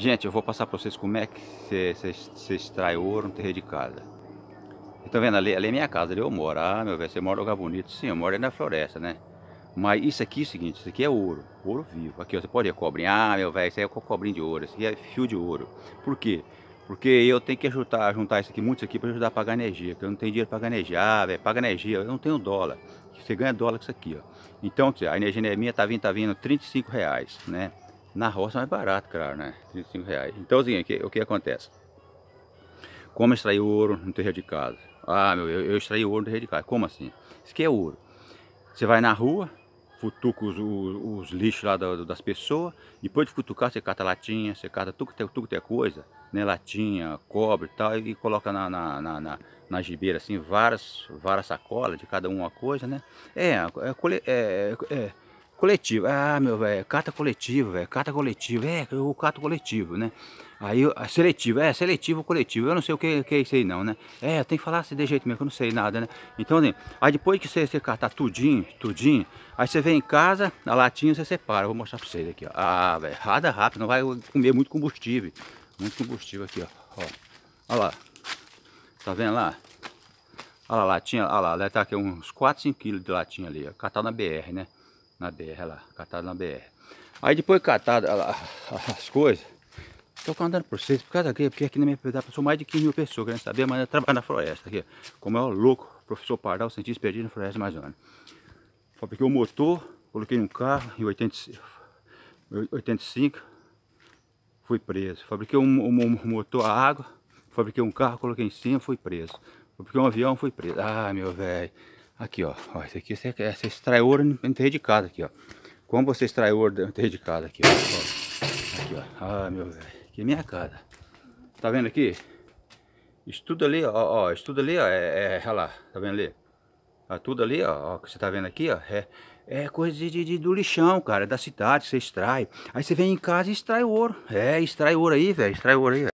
Gente, eu vou passar para vocês como é que você extrai ouro no terreiro de casa. Estão tá vendo ali? Ali é minha casa, ali eu moro. Ah, meu velho, você mora em lugar bonito. Sim, eu moro aí na floresta, né? Mas isso aqui é o seguinte, isso aqui é ouro, ouro vivo. Aqui, você pode ver cobrinha, ah, meu velho, isso aí é cobrinho de ouro, isso aqui é fio de ouro. Por quê? Porque eu tenho que juntar, juntar isso aqui, muito isso aqui, para ajudar a pagar energia, porque eu não tenho dinheiro para pagar energia, ah, velho, paga energia, eu não tenho dólar. Você ganha dólar com isso aqui, ó. Então, a energia é minha tá vindo, tá vindo 35 reais, né? Na roça é mais barato, claro, né? 35 reais. Então, assim, o que, o que acontece? Como extrair ouro no terreiro de casa? Ah, meu, eu, eu extraí ouro no terreiro de casa. Como assim? Isso aqui é ouro. Você vai na rua, futuca os, os, os lixos lá da, das pessoas, depois de futucar, você cata latinha, você cata tudo que tem, tem coisa, né? Latinha, cobre e tal, e, coloca na, na, na, na na gibeira assim, várias, várias sacolas, de cada uma coisa, né? É, é, é, é coletivo Ah, meu velho, carta coletivo velho, carta coletivo É, o carta coletivo, né? Aí, seletivo, é, seletivo coletivo. Eu não sei o que, que é isso aí não, né? É, tem que falar assim de jeito mesmo, que eu não sei nada, né? Então, assim, aí depois que você, você cartar tudinho, tudinho, aí você vem em casa, a latinha você separa. vou mostrar pra vocês aqui, ó. Ah, velho, rada rápido, não vai comer muito combustível. Muito combustível aqui, ó. Ó, olha lá. Tá vendo lá? Olha lá, latinha, olha lá, deve estar tá aqui uns 4, 5 quilos de latinha ali, ó. Catar na BR, né? na BR lá, catado na BR. Aí depois catado lá, as coisas, tô contando pra vocês, por causa que porque aqui na minha pedra passou mais de 15 mil pessoas querendo saber, mas eu é trabalho na floresta aqui, como é o louco, professor Pardal, cientista perdido na floresta amazônica. Fabriquei o um motor, coloquei num carro em 85, 85 fui preso. Fabriquei um, um, um motor a água, fabriquei um carro, coloquei em cima, fui preso. Fabriquei um avião, fui preso. Ah, meu velho. Aqui, ó. ó essa aqui você, essa extrai ouro casa aqui, ó. Como você extrai ouro casa aqui, ó. Aqui, ó. Ah, meu velho. Que minha casa Tá vendo aqui? Estudo ali, ó, ó. Estudo ali, ó. É, é, olha lá. Tá vendo ali? Ó, tá tudo ali, ó, ó. Que você tá vendo aqui, ó. É, é coisa de, de, do lixão, cara. É da cidade, você extrai. Aí você vem em casa e extrai ouro. É, extrai ouro aí, velho. Extrai ouro aí, velho.